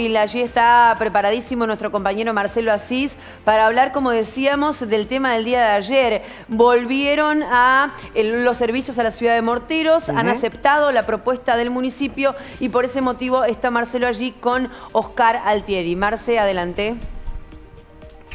Y allí está preparadísimo nuestro compañero Marcelo Asís para hablar, como decíamos, del tema del día de ayer. Volvieron a eh, los servicios a la ciudad de Morteros, han aceptado la propuesta del municipio y por ese motivo está Marcelo allí con Oscar Altieri. Marce, adelante.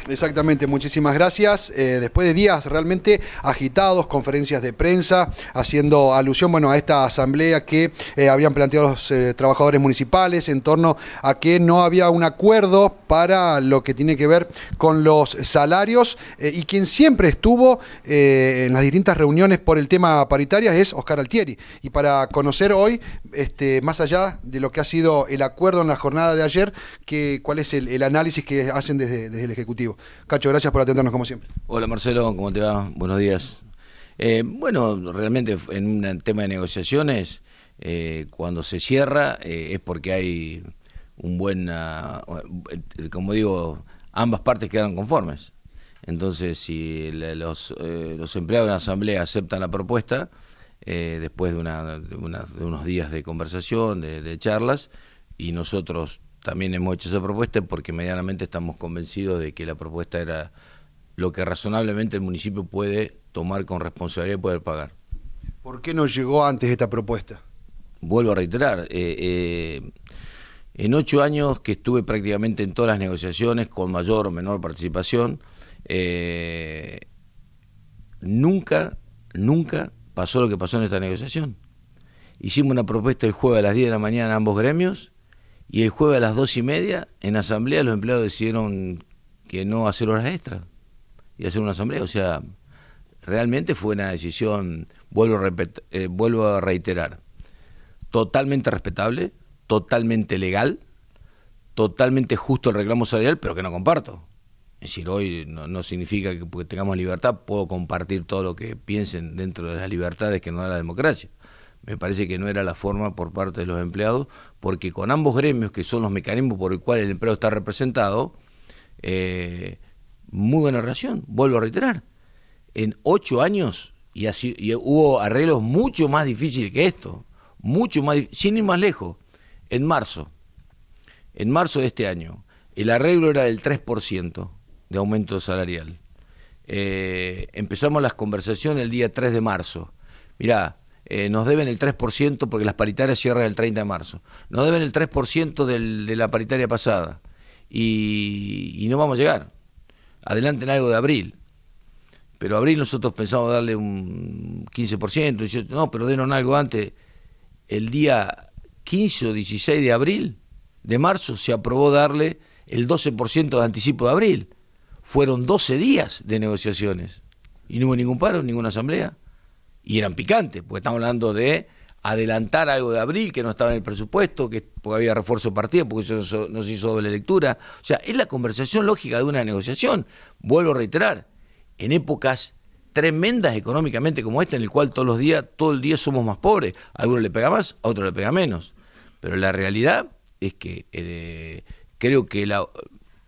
Exactamente, muchísimas gracias. Eh, después de días realmente agitados, conferencias de prensa, haciendo alusión bueno, a esta asamblea que eh, habían planteado los eh, trabajadores municipales en torno a que no había un acuerdo para lo que tiene que ver con los salarios y quien siempre estuvo en las distintas reuniones por el tema paritaria es Oscar Altieri. Y para conocer hoy este, más allá de lo que ha sido el acuerdo en la jornada de ayer, que, cuál es el, análisis que hacen desde, el Ejecutivo. Cacho, gracias por atendernos como siempre. Hola Marcelo, ¿cómo te va? Buenos días. Eh, bueno, realmente en un tema de negociaciones, eh, cuando se cierra eh, es porque hay un buen, ah, como digo, ambas partes quedan conformes. Entonces, si los empleados de la Asamblea aceptan la propuesta, eh, después de, de, unos días de conversación, de, charlas, y nosotros también hemos hecho esa propuesta porque medianamente estamos convencidos de que la propuesta era lo que razonablemente el municipio puede tomar con responsabilidad y poder pagar. ¿Por qué no llegó antes esta propuesta? Vuelvo a reiterar, eh, eh, en ocho años que estuve prácticamente en todas las negociaciones, con mayor o menor participación, nunca, nunca pasó lo que pasó en esta negociación. Hicimos una propuesta el jueves a las 10 de la mañana en ambos gremios y el jueves a las 2 y media en asamblea los empleados decidieron que no hacer horas extras y hacer una asamblea. O sea, realmente fue una decisión, vuelvo a eh, reiterar, totalmente respetable, totalmente legal, totalmente justo el reclamo salarial, pero que no comparto. Es decir, hoy no, significa que tengamos libertad puedo compartir todo lo que piensen dentro de las libertades que nos da la democracia. Me parece que no era la forma por parte de los empleados, porque con ambos gremios, que son los mecanismos por el cual el empleado está representado, eh, muy buena relación, vuelvo a reiterar. En ocho años y, hubo arreglos mucho más difíciles que esto, mucho más, sin ir más lejos, en marzo, en marzo de este año, el arreglo era del 3% de aumento salarial. Eh, empezamos las conversaciones el día 3 de marzo. Mirá, eh, nos deben el 3% porque las paritarias cierran el 30 de marzo. Nos deben el 3% de la paritaria pasada. Y, no vamos a llegar. Adelante en algo de abril. Pero abril nosotros pensamos darle un 15%, no, pero denos algo antes. El día 15 o 16 de abril, de marzo, se aprobó darle el 12% de anticipo de abril fueron 12 días de negociaciones y no hubo ningún paro, ninguna asamblea. Y eran picantes, porque estamos hablando de adelantar algo de abril que no estaba en el presupuesto, que había refuerzo partido, porque eso no se hizo doble lectura. O sea, es la conversación lógica de una negociación. Vuelvo a reiterar, en épocas tremendas económicamente como esta, en el cual todos los días, todo el día somos más pobres. A uno le pega más, a otro le pega menos. Pero la realidad es que eh, creo que la,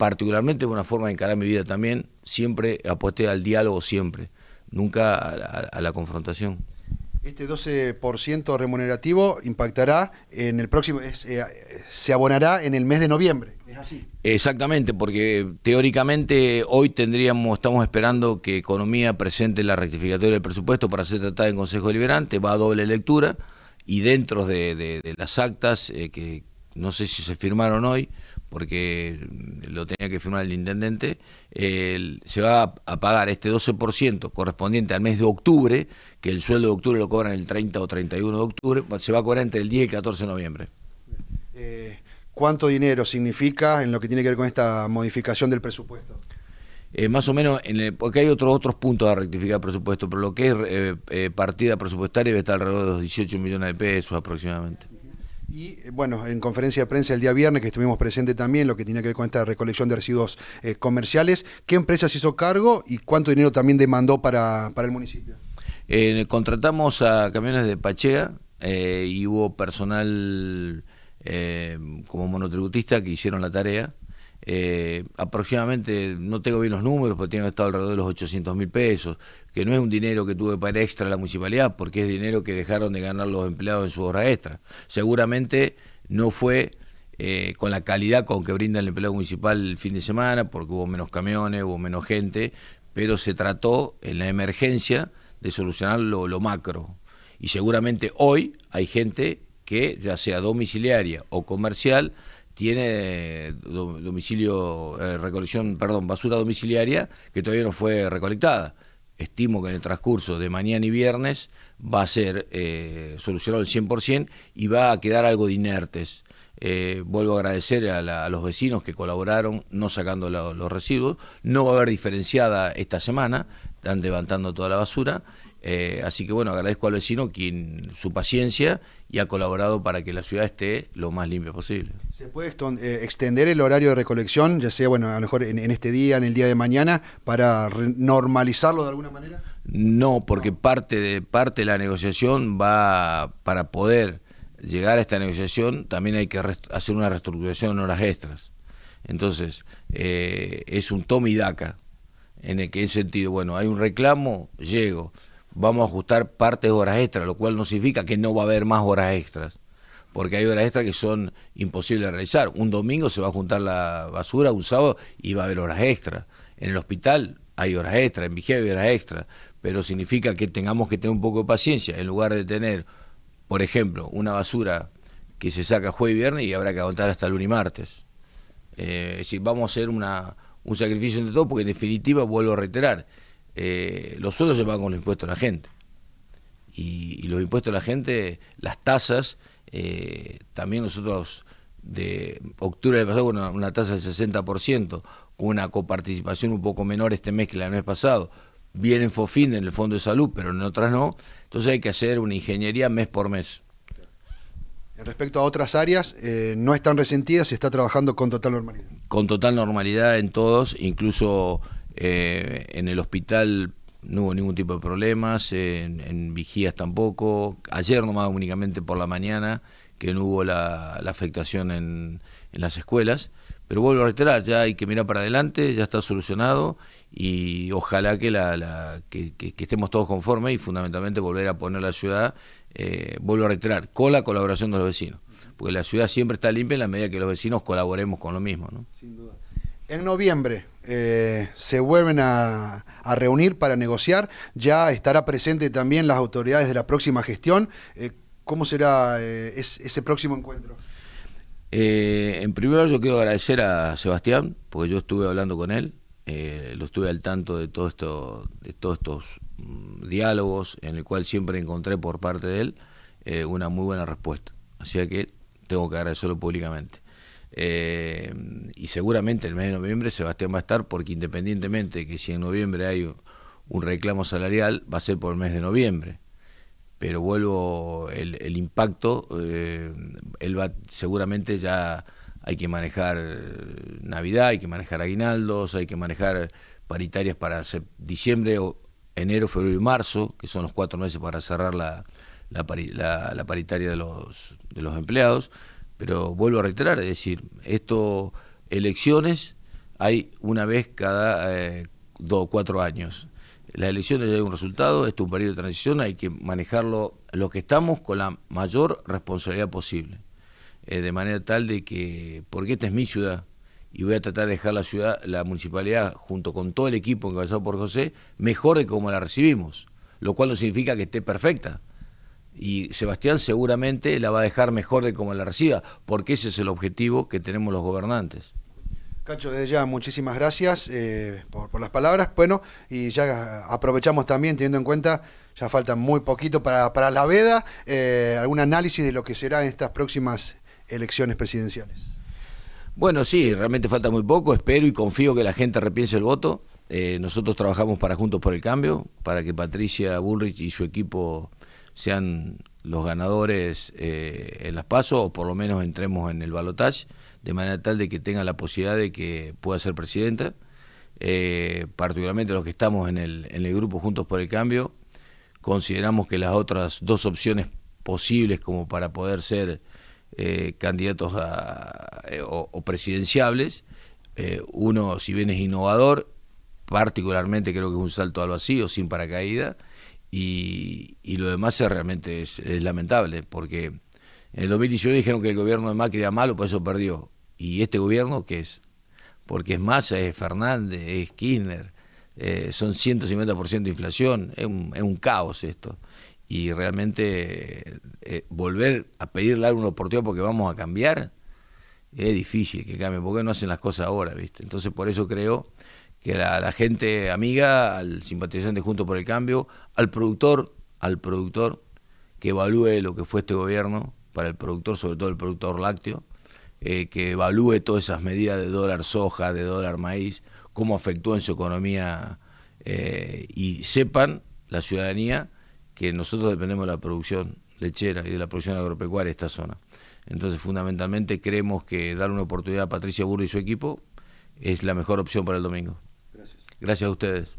particularmente una forma de encarar mi vida también, siempre aposté al diálogo, siempre, nunca a, la confrontación. Este 12% remunerativo impactará en el próximo, eh, se abonará en el mes de noviembre, es así. Exactamente, porque teóricamente hoy tendríamos, estamos esperando que Economía presente la rectificatoria del presupuesto para ser tratada en Consejo Deliberante, va a doble lectura y dentro de, las actas eh, que no sé si se firmaron hoy, porque lo tenía que firmar el intendente, se va a pagar este 12% correspondiente al mes de octubre, que el sueldo de octubre lo cobran el 30 o 31 de octubre, pues se va a cobrar entre el 10 y el 14 de noviembre. Eh, ¿Cuánto dinero significa en lo que tiene que ver con esta modificación del presupuesto? Eh, más o menos, en porque hay otros otros puntos a rectificar presupuesto, pero lo que es eh, partida presupuestaria debe estar alrededor de los 18 millones de pesos aproximadamente. Y eh, bueno, en conferencia de prensa el día viernes que estuvimos presente también, lo que tiene que ver con esta recolección de residuos eh, comerciales, ¿qué empresas hizo cargo y cuánto dinero también demandó para, para el municipio? Eh, contratamos a camiones de Pachea y hubo personal como monotributista que hicieron la tarea. Eh, aproximadamente, no tengo bien los números, pero tiene que estar alrededor de los 800 mil pesos, que no es un dinero que tuve para extra la municipalidad, porque es dinero que dejaron de ganar los empleados en su hora extra. Seguramente no fue eh, con la calidad con que brinda el empleado municipal el fin de semana, porque hubo menos camiones, hubo menos gente, pero se trató en la emergencia de solucionar lo macro. Y seguramente hoy hay gente que, ya sea domiciliaria o comercial, tiene eh, domicilio, eh, recolección, perdón, basura domiciliaria que todavía no fue recolectada. Estimo que en el transcurso de mañana y viernes va a ser eh, solucionado el 100% y va a quedar algo de inertes. Eh, vuelvo a agradecer a, los vecinos que colaboraron no sacando los residuos. No va a haber diferenciada esta semana, están levantando toda la basura. así que bueno, agradezco al vecino quien su paciencia y ha colaborado para que la ciudad esté lo más limpia posible. ¿Se puede eh, extender el horario de recolección, ya sea, bueno, a lo mejor en, este día, en el día de mañana, para normalizarlo de alguna manera? No, porque Parte, de, parte de la negociación va para poder llegar a esta negociación, también hay que hacer una reestructuración en horas extras. Entonces, eh, es un toma y daca, en el que en sentido, bueno, hay un reclamo, llego, vamos a ajustar partes de horas extras, lo cual no significa que no va a haber más horas extras porque hay horas extras que son imposibles de realizar. Un domingo se va a juntar la basura, un sábado y va a haber horas extras. En el hospital hay horas extras, en vigilia hay horas extras, pero significa que tengamos que tener un poco de paciencia en lugar de tener, por ejemplo, una basura que se saca jueves y viernes y habrá que aguantar hasta lunes y martes. Eh, es decir, vamos a hacer un sacrificio entre todos porque en definitiva, vuelvo a reiterar, eh, los sueldos se van con los impuestos de la gente y, los impuestos a la gente, las tasas, eh, también nosotros de octubre del pasado una, una tasa del 60%, con una coparticipación un poco menor este mes que el mes pasado, vienen FOFIN, en el Fondo de Salud, pero en otras no, entonces hay que hacer una ingeniería mes por mes. Respecto a otras áreas, eh, no están resentidas, y está trabajando con total normalidad. Con total normalidad en todos, incluso eh, en el hospital no hubo ningún tipo de problemas, en, vigías tampoco. Ayer nomás únicamente por la mañana que no hubo la, afectación en, en, las escuelas. Pero vuelvo a reiterar, ya hay que mirar para adelante, ya está solucionado y ojalá que, la, que, estemos todos conformes y fundamentalmente volver a poner la ciudad, eh, vuelvo a reiterar, con la colaboración de los vecinos. Porque la ciudad siempre está limpia en la medida que los vecinos colaboremos con lo mismo. ¿no? Sin duda. En noviembre, eh, se vuelven a, reunir para negociar. Ya estará presente también las autoridades de la próxima gestión. Eh, ¿Cómo será eh, ese próximo encuentro? Eh, en primer lugar, yo quiero agradecer a Sebastián, porque yo estuve hablando con él, eh, lo estuve al tanto de, todo esto, de todos estos mm, diálogos en el cual siempre encontré por parte de él una muy buena respuesta. Así que tengo que agradecerlo públicamente. Eh, y seguramente el mes de noviembre Sebastián va a estar porque independientemente que si en noviembre hay un reclamo salarial, va a ser por el mes de noviembre. Pero vuelvo, el, impacto, eh, él va seguramente ya hay que manejar eh, Navidad, hay que manejar aguinaldos, hay que manejar paritarias para diciembre, o enero, febrero y marzo, que son los cuatro meses para cerrar la, la, la paritaria de los, de los empleados pero vuelvo a reiterar, es decir, esto, elecciones hay una vez cada eh, dos o cuatro años. Las elecciones hay un resultado, esto es un periodo de transición, hay que manejarlo lo que estamos con la mayor responsabilidad posible. Eh, de manera tal de que, porque esta es mi ciudad, y voy a tratar de dejar la ciudad, la municipalidad, junto con todo el equipo encabezado por José, mejor de como la recibimos, lo cual no significa que esté perfecta, y Sebastián seguramente la va a dejar mejor de como la reciba, porque ese es el objetivo que tenemos los gobernantes. Cacho, desde ya, muchísimas gracias eh, por, las palabras. Bueno, y ya aprovechamos también, teniendo en cuenta, ya falta muy poquito para, para la veda, eh, algún análisis de lo que será en estas próximas elecciones presidenciales. Bueno, sí, realmente falta muy poco. Espero y confío que la gente repiense el voto. Eh, nosotros trabajamos para Juntos por el Cambio, para que Patricia Bullrich y su equipo sean los ganadores eh, en las PASO o por lo menos entremos en el balotaje, de manera tal de que tenga la posibilidad de que pueda ser presidenta. Eh, particularmente los que estamos en el, grupo Juntos por el Cambio, consideramos que las otras dos opciones posibles como para poder ser eh, candidatos o, o, presidenciables, uno si bien es innovador, particularmente creo que es un salto al vacío, sin paracaídas, y, lo demás es realmente es, lamentable, porque en el 2018 dijeron que el gobierno de Macri era malo, por eso perdió. ¿Y este gobierno qué es? Porque es Massa, es Fernández, es Kirchner, eh, son 150% de inflación, es un, caos esto y realmente eh, volver a pedirle algo por porque vamos a cambiar es difícil que cambie, porque no hacen las cosas ahora, ¿viste? Entonces por eso creo que la, gente amiga, al simpatizante Junto por el Cambio, al productor, al productor, que evalúe lo que fue este gobierno para el productor, sobre todo el productor lácteo, eh, que evalúe todas esas medidas de dólar soja, de dólar maíz, cómo afectó en su economía eh, y sepan la ciudadanía que nosotros dependemos de la producción lechera y de la producción agropecuaria de esta zona. Entonces, fundamentalmente creemos que dar una oportunidad a Patricia Burro y su equipo es la mejor opción para el domingo. Gracias a ustedes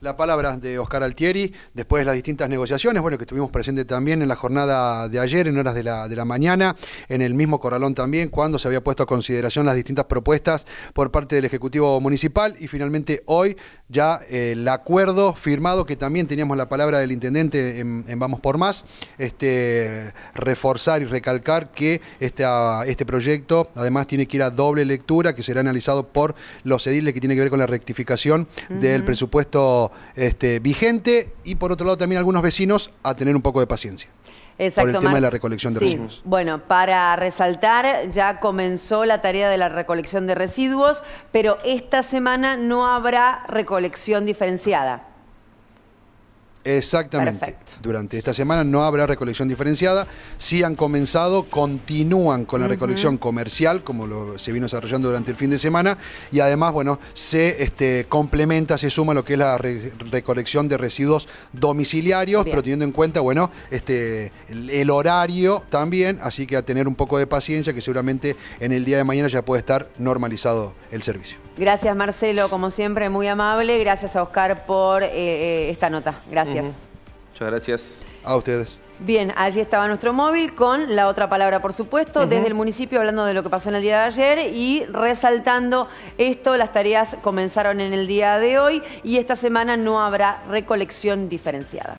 la palabra de Oscar Altieri, después de las distintas negociaciones, bueno, que estuvimos presentes también en la jornada de ayer, en horas de la, de la mañana, en el mismo corralón también, cuando se había puesto a consideración las distintas propuestas por parte del Ejecutivo Municipal y finalmente hoy ya el acuerdo firmado, que también teníamos la palabra del Intendente en, Vamos por Más, este, reforzar y recalcar que este, este proyecto además tiene que ir a doble lectura, que será analizado por los ediles, que tiene que ver con la rectificación del presupuesto este, vigente y por otro lado también algunos vecinos a tener un poco de paciencia. Exacto, el tema de la recolección de residuos. Bueno, para resaltar, ya comenzó la tarea de la recolección de residuos, pero esta semana no habrá recolección diferenciada. Exactamente. Durante esta semana no habrá recolección diferenciada. Sí han comenzado, continúan con la recolección comercial, como se vino desarrollando durante el fin de semana. Y además, bueno, se este, complementa, se suma lo que es la recolección de residuos domiciliarios, pero teniendo en cuenta, bueno, este, el, horario también. Así que a tener un poco de paciencia, que seguramente en el día de mañana ya puede estar normalizado el servicio. Gracias Marcelo, como siempre, muy amable. Gracias a Oscar por eh, eh, esta nota. Gracias. Muchas gracias. A ustedes. Bien, allí estaba nuestro móvil con la otra palabra, por supuesto, desde el municipio hablando de lo que pasó en el día de ayer y resaltando esto, las tareas comenzaron en el día de hoy y esta semana no habrá recolección diferenciada.